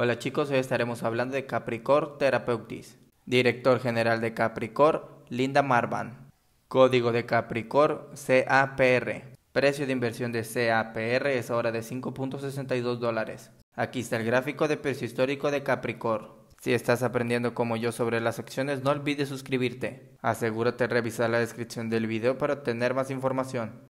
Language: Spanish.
Hola chicos, hoy estaremos hablando de Capricor Therapeutics. Director General de Capricor, Linda Marvan. Código de Capricor, CAPR. Precio de inversión de CAPR es ahora de 5.62 dólares. Aquí está el gráfico de precio histórico de Capricor. Si estás aprendiendo como yo sobre las acciones, no olvides suscribirte. Asegúrate de revisar la descripción del video para obtener más información.